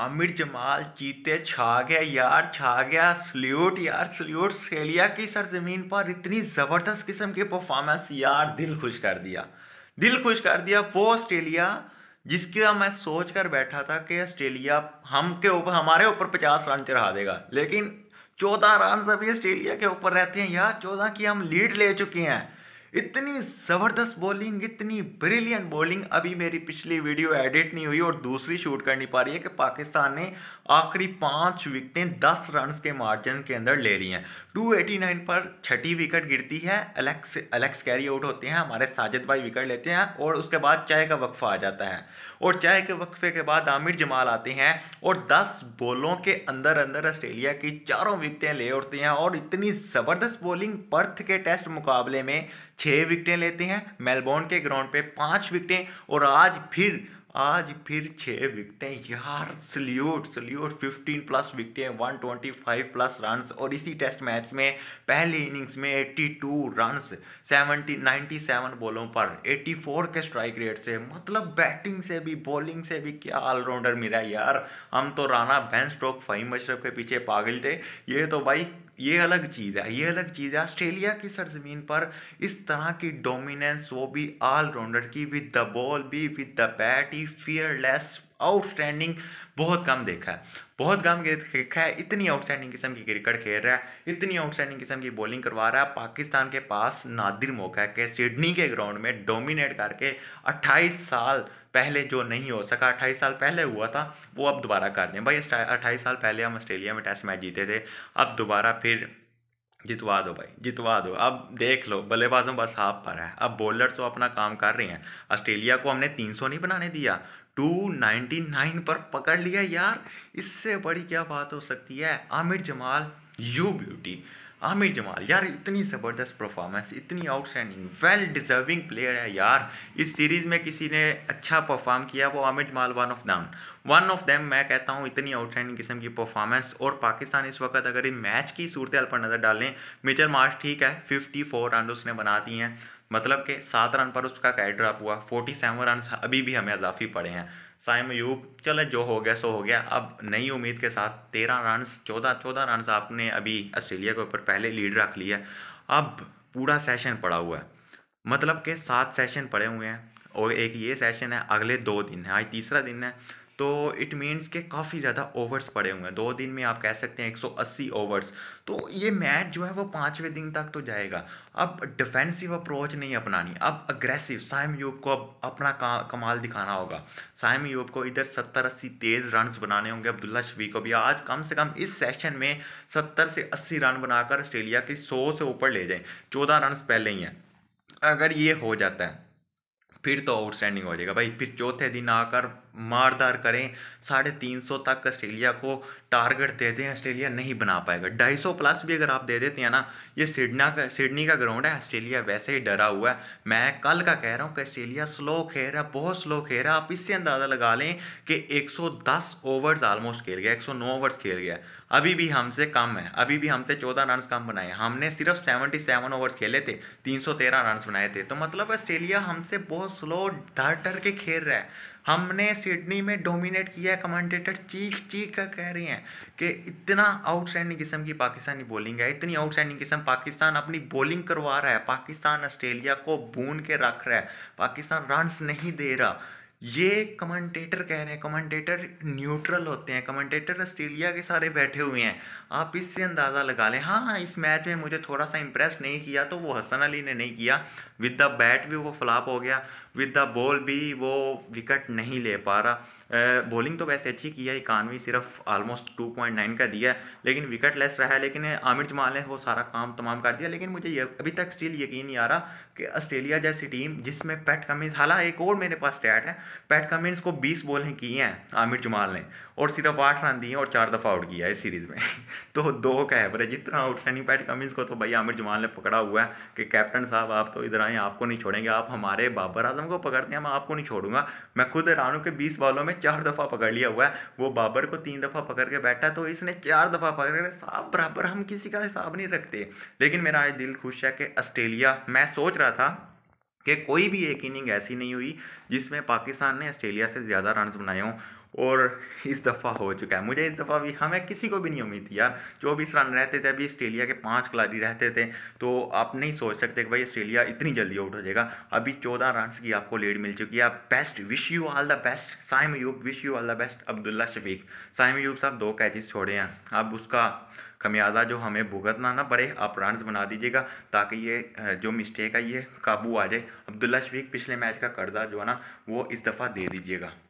आमिर जमाल जीते छा गया यार छा गया सल्यूट यार सल्यूट सेलिया की सरजमीन पर इतनी ज़बरदस्त किस्म की परफॉर्मेंस यार दिल खुश कर दिया दिल खुश कर दिया वो ऑस्ट्रेलिया जिसका मैं सोच कर बैठा था कि ऑस्ट्रेलिया हम के ऊपर हमारे ऊपर पचास रन चढ़ा देगा लेकिन चौदह रन अभी ऑस्ट्रेलिया के ऊपर रहते हैं यार चौदह की हम लीड ले चुके हैं इतनी ज़बरदस्त बॉलिंग इतनी ब्रिलियंट बॉलिंग अभी मेरी पिछली वीडियो एडिट नहीं हुई और दूसरी शूट कर नहीं पा रही है कि पाकिस्तान ने आखिरी पाँच विकटें दस रन के मार्जिन के अंदर ले रही हैं 289 पर छठी विकेट गिरती है अलेक्स अलेक्स कैरी आउट होते हैं हमारे साजिद भाई विकेट लेते हैं और उसके बाद चाय का वक्फा आ जाता है और चाय के वक्फे के बाद आमिर जमाल आते हैं और दस बॉलों के अंदर अंदर ऑस्ट्रेलिया की चारों विकटें ले उठती हैं और इतनी ज़बरदस्त बॉलिंग पर्थ के टेस्ट मुकाबले में छः विकटें लेते हैं मेलबोर्न के ग्राउंड पे पाँच विकटें और आज फिर आज फिर छः विकटें यार सल्यूट सल्यूट 15 प्लस विकटें 125 प्लस रन्स और इसी टेस्ट मैच में पहली इनिंग्स में 82 रन्स 70 97 बॉलों पर 84 के स्ट्राइक रेट से मतलब बैटिंग से भी बॉलिंग से भी क्या ऑलराउंडर मिला यार हम तो राणा बैन स्ट्रोक फ़हीम अशरफ के पीछे पागल थे ये तो भाई ये अलग चीज़ है ये अलग चीज़ है ऑस्ट्रेलिया की सरजमीन पर इस तरह की डोमिनेंस वो भी ऑलराउंडर की विद द बॉल भी विद द बैट ही फियरलेस आउटस्टैंडिंग बहुत कम देखा है बहुत कम देखा है इतनी आउटस्टैंडिंग किस्म की क्रिकेट खेल रहा है इतनी आउटस्टैंडिंग किस्म की बॉलिंग करवा रहा है पाकिस्तान के पास नादिर मौका है कि सिडनी के ग्राउंड में डोमिनेट करके 28 साल पहले जो नहीं हो सका 28 साल पहले हुआ था वो अब दोबारा कर दें भाई अट्ठाईस साल पहले हम ऑस्ट्रेलिया में टेस्ट मैच जीते थे अब दोबारा फिर जितवा दो भाई जितवा दो अब देख लो बल्लेबाजों बस हाफ पर है अब बॉलर तो अपना काम कर रहे हैं ऑस्ट्रेलिया को हमने 300 नहीं बनाने दिया 299 पर पकड़ लिया यार इससे बड़ी क्या बात हो सकती है आमिर जमाल यू ब्यूटी आमिर जमाल यार इतनी ज़बरदस्त परफॉर्मेंस इतनी आउटस्टैंडिंग वेल डिजर्विंग प्लेयर है यार इस सीरीज़ में किसी ने अच्छा परफॉर्म किया वो Aamir Jamal one of them one of them मैं कहता हूँ इतनी आउटस्टैंडिंग किस्म की परफॉर्मेंस और पाकिस्तान इस वक्त अगर इन मैच की सूरत पर नज़र डालें मिचर मार्च ठीक है फिफ्टी फोर रन उसने बना दी हैं मतलब कि सात रन पर उसका कैड ड्रॉप हुआ फोर्टी सेवन रन अभी भी हमें अजाफी पड़े हैं साइम यूब चले जो हो गया सो हो गया अब नई उम्मीद के साथ तेरह रन चौदह चौदह रन आपने अभी ऑस्ट्रेलिया के ऊपर पहले लीड रख लिया अब पूरा सेशन पड़ा हुआ है मतलब कि सात सेशन पड़े हुए हैं और एक ये सेशन है अगले दो दिन है आज तीसरा दिन है तो इट मीन्स के काफ़ी ज़्यादा ओवर्स पड़े हुए हैं दो दिन में आप कह सकते हैं 180 ओवर्स तो ये मैच जो है वो पाँचवें दिन तक तो जाएगा अब डिफेंसिव अप्रोच नहीं अपनानी अब अग्रेसिव साइम यूब को अब अपना कमाल दिखाना होगा साइम यूब को इधर सत्तर अस्सी तेज़ रन बनाने होंगे अब्दुल्ला शफी को भी आज कम से कम इस सेशन में सत्तर से अस्सी रन बनाकर ऑस्ट्रेलिया के सौ से ऊपर ले जाएँ चौदह रन पहले ही हैं अगर ये हो जाता है फिर तो आउटस्टैंडिंग हो जाएगा भाई फिर चौथे दिन आकर मारदार करें साढ़े तीन सौ तक ऑस्ट्रेलिया को टारगेट दे दें ऑस्ट्रेलिया नहीं बना पाएगा ढाई सौ प्लस भी अगर आप दे देते हैं ना ये सिडना का सिडनी का ग्राउंड है ऑस्ट्रेलिया वैसे ही डरा हुआ है मैं कल का कह रहा हूँ कि ऑस्ट्रेलिया स्लो खेल रहा है बहुत स्लो खेल रहा है आप इससे अंदाज़ा लगा लें कि एक सौ दस ओवर्स आलमोस्ट खेल गया एक सौ नौ ओवर्स खेल गया अभी भी हमसे कम है अभी भी हमसे चौदह रन कम बनाए हमने सिर्फ सेवेंटी सेवन ओवर्स खेले थे तीन सौ तेरह रन बनाए थे तो मतलब ऑस्ट्रेलिया हमसे बहुत स्लो डर डर के खेल रहा है हमने सिडनी में डोमिनेट किया है कमेंटेटर चीख चीख कर कह रहे हैं कि इतना आउटस्टैंडिंग किस्म की पाकिस्तानी बॉलिंग है इतनी आउटस्टैंडिंग किस्म पाकिस्तान अपनी बॉलिंग करवा रहा है पाकिस्तान ऑस्ट्रेलिया को बून के रख रहा है पाकिस्तान रनस नहीं दे रहा ये कमेंटेटर कह रहे हैं कमेंटेटर न्यूट्रल होते हैं कमेंटेटर ऑस्ट्रेलिया के सारे बैठे हुए हैं आप इससे अंदाज़ा लगा लें हाँ, हाँ इस मैच में मुझे थोड़ा सा इंप्रेस नहीं किया तो वो हसन अली ने नहीं किया विद द बैट भी वो फ्लॉप हो गया विद द बॉल भी वो विकेट नहीं ले पा रहा बॉलिंग तो वैसे अच्छी की है इकानवी सिर्फ ऑलमोस्ट टू पॉइंट नाइन का दिया है लेकिन विकेट लेस रहा है लेकिन आमिर जमाल ने वो सारा काम तमाम कर दिया लेकिन मुझे ये अभी तक स्टिल यकीन नहीं आ रहा कि ऑस्ट्रेलिया जैसी टीम जिसमें पैट कमिंस हालांकि एक और मेरे पास स्टैट है पैट कमिंस को बीस बॉलें की हैं आमिर जमाल ने और सिर्फ आठ रन दिए और चार दफ़ा आउट किया है इस सीरीज़ में तो दो का जितना इतना आउटस्टैंडिंग पैट कमिंस को तो भाई आमिर जमाल ने पकड़ा हुआ है कि कैप्टन साहब आप तो इधर आए आपको नहीं छोड़ेंगे आप हमारे बाबर आजम को पकड़ते हैं मैं आपको नहीं छोड़ूंगा मैं खुद हैरान हूँ कि बीस बॉलों में चार दफ़ा पकड़ लिया हुआ है वो बाबर को तीन दफ़ा पकड़ के बैठा तो इसने चार दफ़ा पकड़ के साफ बराबर हम किसी का हिसाब नहीं रखते लेकिन मेरा आज दिल खुश है कि ऑस्ट्रेलिया मैं सोच रहा था कि कोई भी एक इनिंग ऐसी नहीं हुई जिसमें पाकिस्तान ने ऑस्ट्रेलिया से ज़्यादा रन बनाए हों और इस दफ़ा हो चुका है मुझे इस दफ़ा भी हमें किसी को भी नहीं उम्मीद थी यार चौबीस रन रहते थे अभी ऑस्ट्रेलिया के पाँच खिलाड़ी रहते थे तो आप नहीं सोच सकते कि भाई ऑस्ट्रेलिया इतनी जल्दी आउट हो जाएगा अभी चौदह रन की आपको लीड मिल चुकी है आप best wish you all the best Saim Ayub wish you all the best Abdullah Shafique Saim Ayub साहब दो कैचेस छोड़े हैं अब उसका खमियाजा जो हमें भुगतना ना पड़े आप रन बना दीजिएगा ताकि ये जो मिस्टेक है ये काबू आ जाए अब्दुल्ला शफीक पिछले मैच का कर्जा जो है ना वो इस दफ़ा दे दीजिएगा